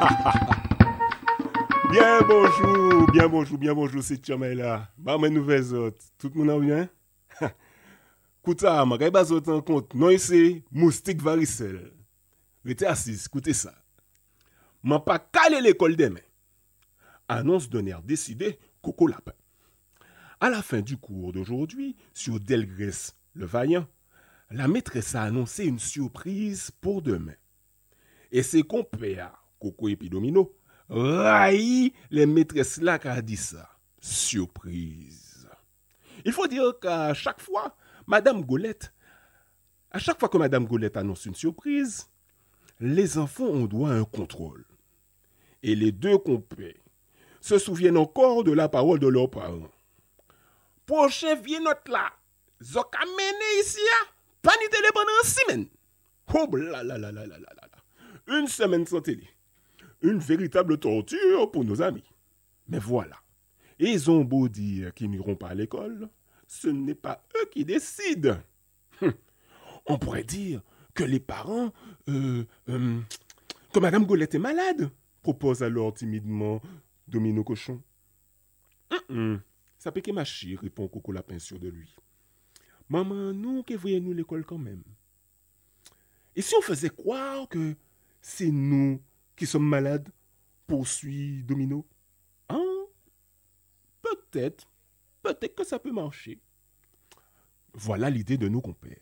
bien bonjour, bien bonjour, bien bonjour, c'est Tchamela. Bah, mes nouvelles autres. Tout le monde en hein? bien? Kouta, ma gaïba en compte, non, ici, moustique varicelle. Rete assis, écoutez ça. M'a pas calé l'école demain. Annonce d'un air décidé, Coco Lapin. À la fin du cours d'aujourd'hui, sur Delgrès, le vaillant, la maîtresse a annoncé une surprise pour demain. Et ses compères Coco Epidomino. domino, les maîtresses-là qui ont dit ça. Surprise. Il faut dire qu'à chaque fois, Madame Golette, à chaque fois que Madame Golette annonce une surprise, les enfants ont droit à un contrôle. Et les deux compères se souviennent encore de la parole de leurs parents. Prochain vieux notre là, zok ici, hein? pas ni une semaine. Oh là Une semaine sans télé une véritable torture pour nos amis. Mais voilà, ils ont beau dire qu'ils n'iront pas à l'école, ce n'est pas eux qui décident. Hum. On pourrait dire que les parents... Euh, euh, que Madame Golette est malade, propose alors timidement Domino Cochon. Hum, hum. Ça pique ma chie, répond Coco la peinture de lui. Maman, nous, que voyons nous l'école quand même Et si on faisait croire que c'est nous qui sommes malades poursuit Domino. Hein Peut-être. Peut-être que ça peut marcher. Voilà l'idée de nos compères.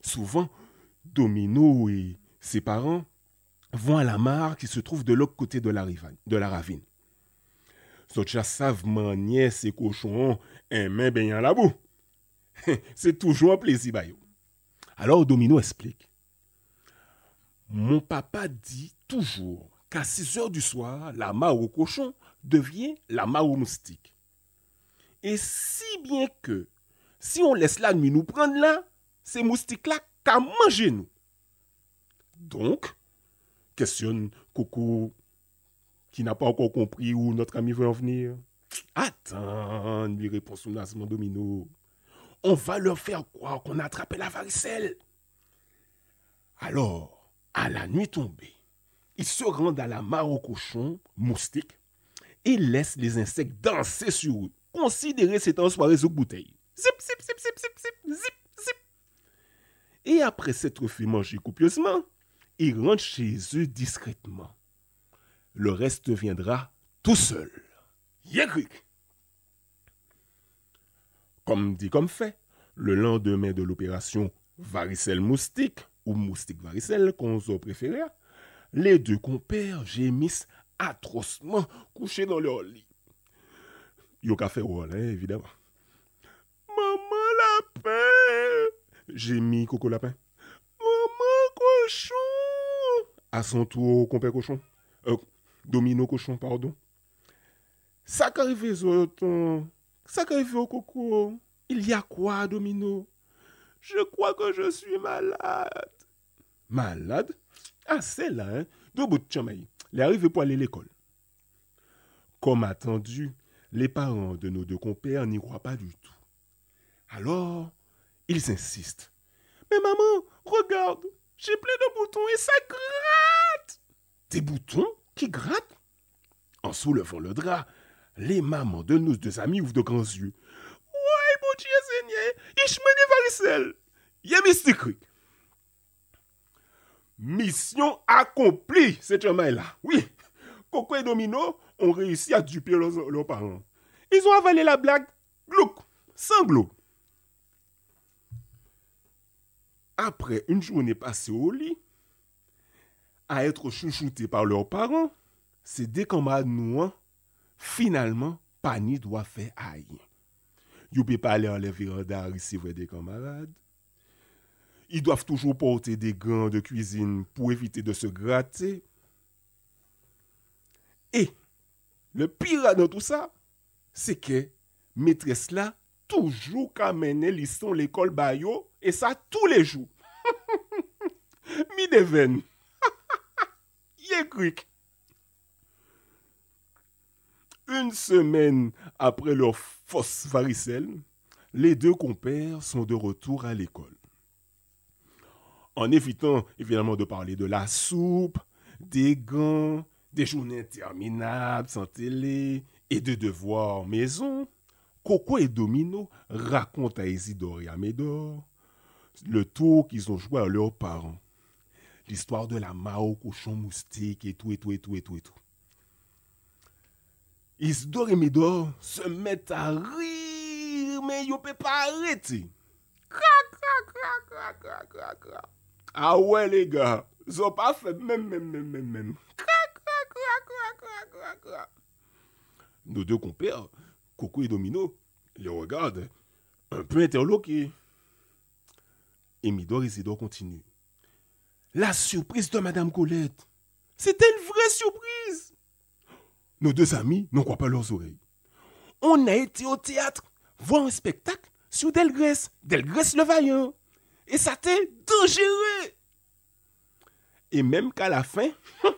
Souvent, Domino et ses parents vont à la mare qui se trouve de l'autre côté de la, rivane, de la ravine. Socha savent manier ces cochons et main baignant la boue. C'est toujours un plaisir, Bayou. Alors Domino explique. Mon papa dit toujours qu'à 6 heures du soir, la mare au cochon devient la mare au moustique. Et si bien que, si on laisse la nuit nous prendre là, ces moustiques-là qu'à manger nous. Donc, questionne Coco, qui n'a pas encore compris où notre ami veut en venir. Attends, lui répond sournoisement Domino. On va leur faire croire qu'on a attrapé la varicelle. Alors, à la nuit tombée, ils se rendent à la mare aux cochons moustique, et laissent les insectes danser sur eux. Considérez cette en soirée aux bouteilles. Zip, zip, zip, zip, zip, zip, zip, zip. Et après s'être fait manger copieusement, ils rentrent chez eux discrètement. Le reste viendra tout seul. Yécric! Comme dit comme fait, le lendemain de l'opération Varicelle Moustique, ou moustique varicelle, qu'on soit préféré, les deux compères gémissent atrocement couchés dans leur lit. Yo qu'à faire hein, évidemment. Maman lapin, gémit Coco Lapin. Maman cochon. À son tour, compère cochon. Euh, domino cochon, pardon. Ça qu'arrive aux hein. ça au coco. Il y a quoi, domino Je crois que je suis malade. Malade. Ah, celle-là, hein. Deux bouts de les pour aller à l'école. Comme attendu, les parents de nos deux compères n'y croient pas du tout. Alors, ils insistent. Mais maman, regarde, j'ai plein de boutons et ça gratte. Des boutons qui grattent En soulevant le drap, les mamans de nos deux amis ouvrent de grands yeux. Ouais, mon Dieu Seigneur, il met des varicelles. Il y a mystique. Mission accomplie, cette maille là Oui, Coco et Domino ont réussi à duper leurs, parents. Ils ont avalé la blague sans sanglot. Après une journée passée au lit, à être chouchoutés par leurs parents, ces deux camarades finalement, pani doit faire aïe. Vous pouvez pas aller en les ici recevoir des camarades. Ils doivent toujours porter des gants de cuisine pour éviter de se gratter. Et le pire dans tout ça, c'est que maîtresse là toujours qu'amener l'histoire l'école bayo et ça tous les jours. Mideven, Une semaine après leur fausse varicelle, les deux compères sont de retour à l'école en évitant évidemment de parler de la soupe, des gants, des journées interminables sans télé et de devoirs maison, Coco et Domino racontent à Isidore et Médor le tour qu'ils ont joué à leurs parents. L'histoire de la Mao, cochon moustique et tout, et tout, et tout, et tout, et tout. Isidore et Médor se mettent à rire, mais ils ne peuvent pas arrêter. crac, crac, crac, crac, crac, crac. Ah ouais, les gars. Ils ont pas fait même, même, même, même, même. Nos deux compères, Coco et Domino, les regardent un peu interloqués. Et Midor Zidor continue. La surprise de Madame Colette. C'était une vraie surprise. Nos deux amis n'ont croient pas leurs oreilles. On a été au théâtre voir un spectacle sur Delgrès, Delgrès le Vaillant. Et ça t'est dangereux. Et même qu'à la fin,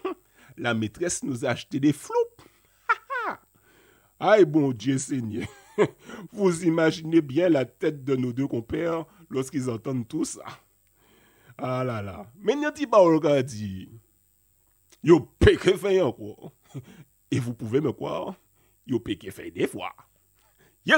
la maîtresse nous a acheté des floupes. Aïe, bon Dieu Seigneur. Vous imaginez bien la tête de nos deux compères lorsqu'ils entendent tout ça. Ah là là. Mais n'y a-t-il pas regardé Yo péqué fait encore. Et vous pouvez me croire, yo péqué fait des fois. Yo,